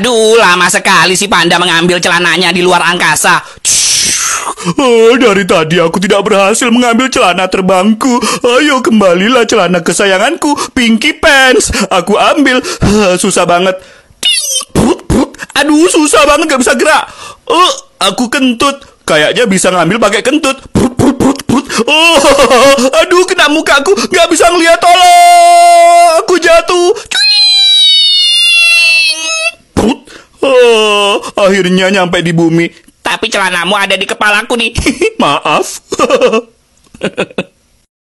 Aduh, lama sekali si panda mengambil celananya di luar angkasa. Oh, dari tadi aku tidak berhasil mengambil celana terbangku. Ayo kembalilah celana kesayanganku, Pinky Pants. Aku ambil. Eh, susah banget. Aduh, susah banget gak bisa gerak. Oh, aku kentut. Kayaknya bisa ngambil pakai kentut. Oh, aduh, kena mukaku. Gak bisa ngeliat. Tolong. Akhirnya nyampe di bumi. Tapi celanamu ada di kepalaku nih. Maaf.